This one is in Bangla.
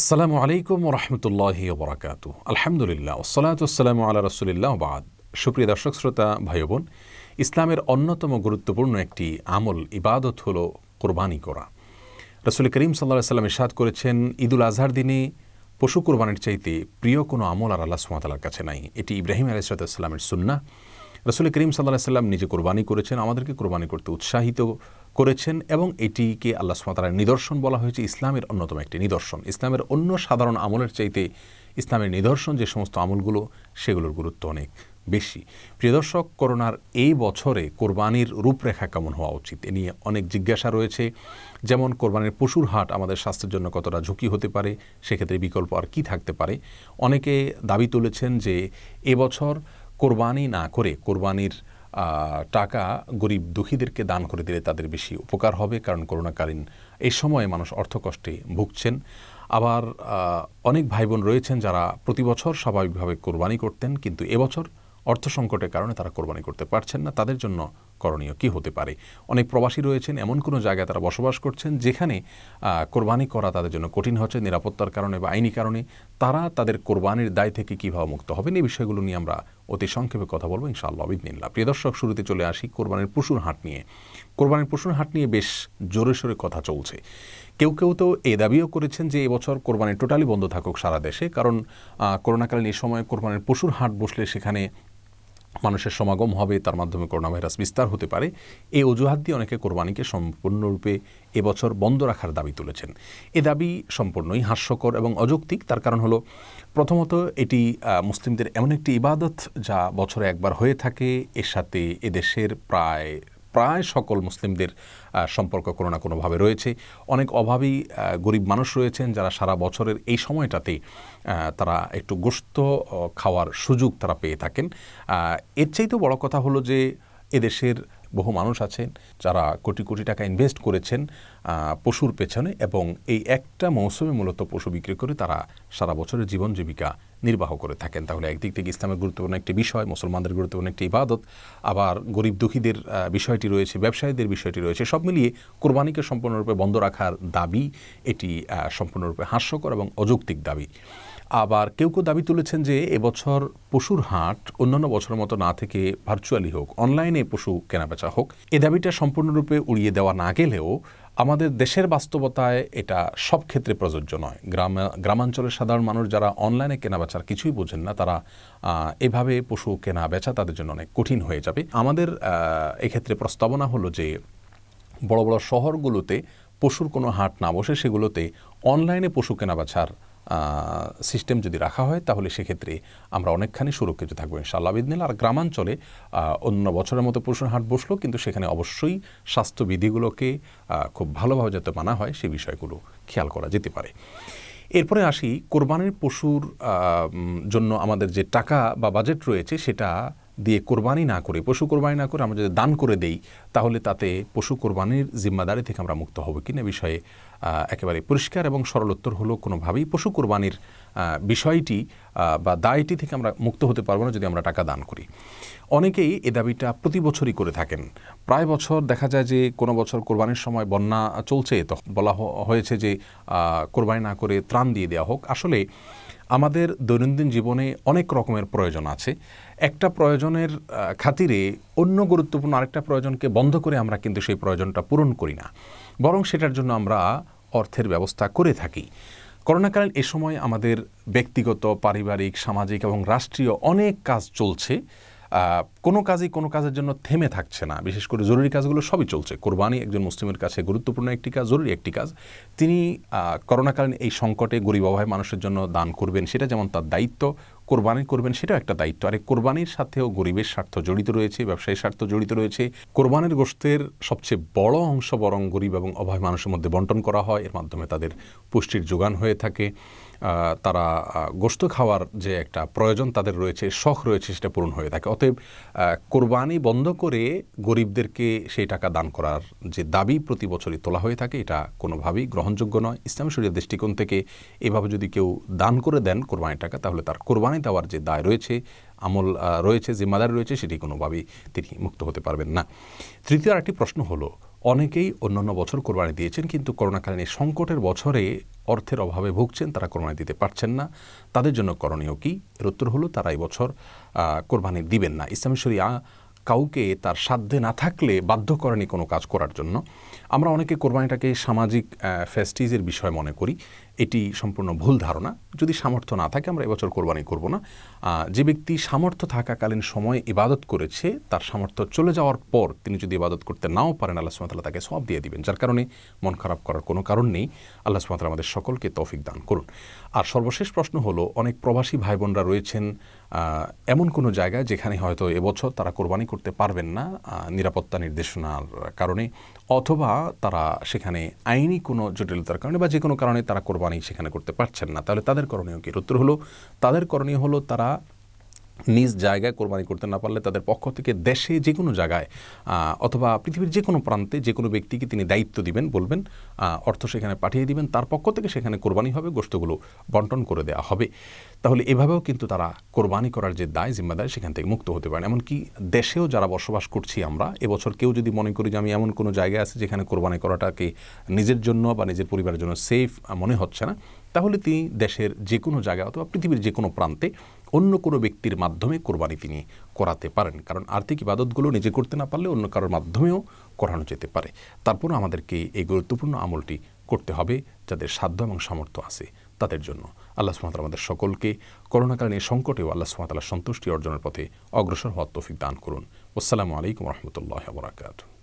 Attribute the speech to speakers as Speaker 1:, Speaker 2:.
Speaker 1: আসসালামু আলাইকুম রহমতুল্লাহি বরাকাত আলহামদুলিল্লাহ ওসালাতাম আল্লাহ রসুলিল্লাহ বাদ সুপ্রিয় দর্শক শ্রোতা ভাই বোন ইসলামের অন্যতম গুরুত্বপূর্ণ একটি আমল ইবাদত হল কোরবানি করা রসুল করিম সাল্লাহ সাল্লাম ইসাদ করেছেন ঈদুল আজহার দিনে পশু কোরবানির চাইতে প্রিয় কোনো আমল আর আল্লাহ সুমাতালার কাছে নাই এটি ইব্রাহিম আলাইসালামের সুন্না রসুল করিম সাল্লাহ সাল্লাম নিজে কোরবানি করেছেন আমাদেরকে কোরবানি করতে উৎসাহিত করেছেন এবং এটিকে আল্লাহ সুমাতার নিদর্শন বলা হয়েছে ইসলামের অন্যতম একটি নিদর্শন ইসলামের অন্য সাধারণ আমলের চাইতে ইসলামের নিদর্শন যে সমস্ত আমলগুলো সেগুলোর গুরুত্ব অনেক বেশি প্রিয় দর্শক করোনার এই বছরে কোরবানির রূপরেখা কেমন হওয়া উচিত এ নিয়ে অনেক জিজ্ঞাসা রয়েছে যেমন কোরবানির পশুর হাট আমাদের স্বাস্থ্যের জন্য কতটা ঝুঁকি হতে পারে সেক্ষেত্রে বিকল্প আর কি থাকতে পারে অনেকে দাবি তুলেছেন যে এবছর কোরবানি না করে কোরবানির টাকা গরিব দুঃখীদেরকে দান করে দিলে তাদের বেশি উপকার হবে কারণ করোনাকালীন এই সময়ে মানুষ অর্থকষ্টে ভুগছেন আবার অনেক ভাই বোন রয়েছেন যারা প্রতি বছর স্বাভাবিকভাবে কোরবানি করতেন কিন্তু এবছর অর্থ সংকটের কারণে তারা কোরবানি করতে পারছেন না তাদের জন্য করণীয় কি হতে পারে অনেক প্রবাসী রয়েছেন এমন কোনো জায়গায় তারা বসবাস করছেন যেখানে কোরবানি করা তাদের জন্য কঠিন হচ্ছে নিরাপত্তার কারণে বা আইনি কারণে তারা তাদের কোরবানির দায় থেকে কীভাবে মুক্ত হবেন এই বিষয়গুলো নিয়ে আমরা অতি সংক্ষেপে কথা বলবো ইনশাআল্লাহ বিদিনিল্লা প্রিয় দর্শক শুরুতে চলে আসি কোরবানির পশুর হাট নিয়ে কোরবানির পশুর হাট নিয়ে বেশ জোরে সোরে কথা চলছে কেউ কেউ তো এ দাবিও করেছেন যে এবছর কোরবানি টোটালি বন্ধ থাকুক সারা দেশে কারণ করোনাকালীন এই সময় কোরবানির পশুর হাট বসলে সেখানে মানুষের সমাগম হবে তার মাধ্যমে করোনা ভাইরাস বিস্তার হতে পারে এই অজুহাত দিয়ে অনেকে কোরবানিকে সম্পূর্ণরূপে এবছর বন্ধ রাখার দাবি তুলেছেন এ দাবি সম্পূর্ণই হাস্যকর এবং অযৌক্তিক তার কারণ হলো প্রথমত এটি মুসলিমদের এমন একটি ইবাদত যা বছরে একবার হয়ে থাকে এর সাথে এদেশের প্রায় প্রায় সকল মুসলিমদের সম্পর্ক কোনো না কোনোভাবে রয়েছে অনেক অভাবী গরিব মানুষ রয়েছেন যারা সারা বছরের এই সময়টাতে তারা একটু গোস্ত খাওয়ার সুযোগ তারা পেয়ে থাকেন এর চাইতেও বড় কথা হলো যে এদেশের বহু মানুষ আছেন যারা কোটি কোটি টাকা ইনভেস্ট করেছেন পশুর পেছনে এবং এই একটা মৌসুমে মূলত পশু বিক্রি করে তারা সারা বছরের জীবন জীবিকা নির্বাহ করে থাকেন তাহলে একদিক থেকে ইসলামের গুরুত্বপূর্ণ একটি বিষয় মুসলমানদের গুরুত্বপূর্ণ একটি ইবাদত আবার গরিব দুঃখীদের বিষয়টি রয়েছে ব্যবসায়ীদের বিষয়টি রয়েছে সব মিলিয়ে কোরবানিকে সম্পূর্ণরূপে বন্ধ রাখার দাবি এটি সম্পূর্ণরূপে হাস্যকর এবং অযৌক্তিক দাবি আবার কেউ কেউ দাবি তুলেছেন যে এবছর পশুর হাট অন্যান্য বছরের মতো না থেকে ভার্চুয়ালি হোক অনলাইনে পশু কেনাবেচা হোক এ দাবিটা সম্পূর্ণরূপে উড়িয়ে দেওয়া না গেলেও আমাদের দেশের বাস্তবতায় এটা সব ক্ষেত্রে প্রযোজ্য নয় গ্রাম গ্রামাঞ্চলের সাধারণ মানুষ যারা অনলাইনে কেনা বেচার কিছুই বোঝেন না তারা এভাবে পশু কেনা বেচা তাদের জন্য অনেক কঠিন হয়ে যাবে আমাদের এক্ষেত্রে প্রস্তাবনা হলো যে বড় বড় শহরগুলোতে পশুর কোনো হাট না বসে সেগুলোতে অনলাইনে পশু কেনা বেচার সিস্টেম যদি রাখা হয় তাহলে সেক্ষেত্রে আমরা অনেকখানি সুরক্ষিত থাকবো ইনশাআল্লাহ আবিদিন আর গ্রামাঞ্চলে অন্য বছরের মতো পোষণ হাট বসলো কিন্তু সেখানে অবশ্যই স্বাস্থ্যবিধিগুলোকে খুব ভালোভাবে যাতে মানা হয় সে বিষয়গুলো খেয়াল করা যেতে পারে এরপরে আসি কোরবানির পশুর জন্য আমাদের যে টাকা বা বাজেট রয়েছে সেটা দিয়ে কোরবানি না করে পশু কোরবানি না করে আমরা যদি দান করে দেই তাহলে তাতে পশু কোরবানির জিম্মাদারি থেকে আমরা মুক্ত হব না বিষয়ে একেবারে পরিষ্কার এবং সরল উত্তর হলো কোনোভাবেই পশু কোরবানির বিষয়টি বা দায়টি থেকে আমরা মুক্ত হতে পারবো না যদি আমরা টাকা দান করি অনেকেই এ দাবিটা প্রতি বছরই করে থাকেন প্রায় বছর দেখা যায় যে কোনো বছর কোরবানির সময় বন্যা চলছে তখন বলা হয়েছে যে কোরবানি না করে ত্রাণ দিয়ে দেওয়া হোক আসলে আমাদের দৈনন্দিন জীবনে অনেক রকমের প্রয়োজন আছে একটা প্রয়োজনের খাতিরে অন্য গুরুত্বপূর্ণ আরেকটা প্রয়োজনকে বন্ধ করে আমরা কিন্তু সেই প্রয়োজনটা পূরণ করি না বরং সেটার জন্য আমরা অর্থের ব্যবস্থা করে থাকি করোনাকালীন এ সময় আমাদের ব্যক্তিগত পারিবারিক সামাজিক এবং রাষ্ট্রীয় অনেক কাজ চলছে কোনো কাজই কোনো কাজের জন্য থেমে থাকছে না বিশেষ করে জরুরি কাজগুলো সবই চলছে কোরবানি একজন মুসলিমের কাছে গুরুত্বপূর্ণ একটি কাজ জরুরি একটি কাজ তিনি করোনাকালীন এই সংকটে গরিব অভাবে মানুষের জন্য দান করবেন সেটা যেমন তার দায়িত্ব কোরবানি করবেন সেটাও একটা দায়িত্ব আর এই কোরবানির সাথেও গরিবের স্বার্থ জড়িত রয়েছে ব্যবসায়ী স্বার্থ জড়িত রয়েছে কোরবানির গোষ্ঠের সবচেয়ে বড় অংশ বরং গরিব এবং অভয় মানুষের মধ্যে বন্টন করা হয় এর মাধ্যমে তাদের পুষ্টির যোগান হয়ে থাকে তারা গোস্ত খাওয়ার যে একটা প্রয়োজন তাদের রয়েছে শখ রয়েছে সেটা পূরণ হয়ে থাকে অতএব কোরবানি বন্ধ করে গরিবদেরকে সেই টাকা দান করার যে দাবি প্রতি বছরই তোলা হয়ে থাকে এটা কোনোভাবেই গ্রহণযোগ্য নয় ইসলামী শরীয় দৃষ্টিকোণ থেকে এভাবে যদি কেউ দান করে দেন কোরবানির টাকা তাহলে তার কোরবানি পানি দেওয়ার যে দায় রয়েছে আমল রয়েছে জিম্মাদারি রয়েছে সেটি কোনোভাবেই তিনি মুক্ত হতে পারবেন না তৃতীয় আরেকটি প্রশ্ন হলো অনেকেই অন্যান্য বছর কোরবানি দিয়েছেন কিন্তু করোনাকালীন এই সংকটের বছরে অর্থের অভাবে ভুগছেন তারা কোরবানি দিতে পারছেন না তাদের জন্য করণীয় কী এর উত্তর হলো তারা এই বছর কোরবানি দিবেন না ইসলামেশ্বরী কাউকে তার সাধ্যে না থাকলে বাধ্য করেনি কোনো কাজ করার জন্য আমরা অনেকে কোরবানিটাকে সামাজিক ফেস্টিজের বিষয় মনে করি এটি সম্পূর্ণ ভুল ধারণা যদি সামর্থ্য না থাকে আমরা এবছর কোরবানি করব না যে ব্যক্তি সামর্থ্য থাকাকালীন সময়ে ইবাদত করেছে তার সামর্থ্য চলে যাওয়ার পর তিনি যদি ইবাদত করতে নাও পারেন আল্লাহ সুমাতাল্লাহ তাকে সব দিয়ে দিবেন যার কারণে মন খারাপ করার কোনো কারণ নেই আল্লাহ সুমাতাল্লাহ আমাদের সকলকে তৌফিক দান করুন আর সর্বশেষ প্রশ্ন হলো অনেক প্রবাসী ভাই বোনরা রয়েছেন এমন কোনো জায়গায় যেখানে হয়তো এবছর তারা কোরবানি করতে পারবেন না নিরাপত্তা নির্দেশনার কারণে অথবা তারা সেখানে আইনি কোনো জটিলতার কারণে বা যে কোনো কারণে তারা কোরবানি কোরআনই সেখানে করতে পারছেন না তাহলে তাদের করণীয় কী উত্তর হলো তাদের করণীয় হলো তারা নিজ জায়গায় কোরবানি করতে না পারলে তাদের পক্ষ থেকে দেশে যে কোনো জায়গায় অথবা পৃথিবীর যে কোনো প্রান্তে যে কোনো ব্যক্তিকে তিনি দায়িত্ব দিবেন বলবেন অর্থ সেখানে পাঠিয়ে দিবেন তার পক্ষ থেকে সেখানে কোরবানি হবে গোষ্ঠগুলো বন্টন করে দেওয়া হবে তাহলে এভাবেও কিন্তু তারা কোরবানি করার যে দায় জিম্মাদায় সেখান থেকে মুক্ত হতে পারেন এমনকি দেশেও যারা বসবাস করছি আমরা এবছর কেউ যদি মনে করি যে আমি এমন কোনো জায়গায় আছে যেখানে কোরবানি করাটাকে নিজের জন্য বা নিজের পরিবারের জন্য সেফ মনে হচ্ছে না তাহলে তিনি দেশের যে কোনো জায়গায় অথবা পৃথিবীর যে কোনো প্রান্তে অন্য কোনো ব্যক্তির মাধ্যমে কোরবানি তিনি করাতে পারেন কারণ আর্থিক ইবাদতগুলো নিজে করতে না পারলে অন্য কারোর মাধ্যমেও করানো যেতে পারে তারপরও আমাদেরকে এই গুরুত্বপূর্ণ আমলটি করতে হবে যাদের সাধ্য এবং সামর্থ্য আছে তাদের জন্য আল্লাহ সুমাতাল আমাদের সকলকে করোনাকালীন এই সংকটেও আল্লাহ সুমাতাল্লাহ সন্তুষ্টি অর্জনের পথে অগ্রসর হওয়ার তৌফিক দান করুন আসসালামু আলাইকুম রহমতুল্লাহ বরাকাতু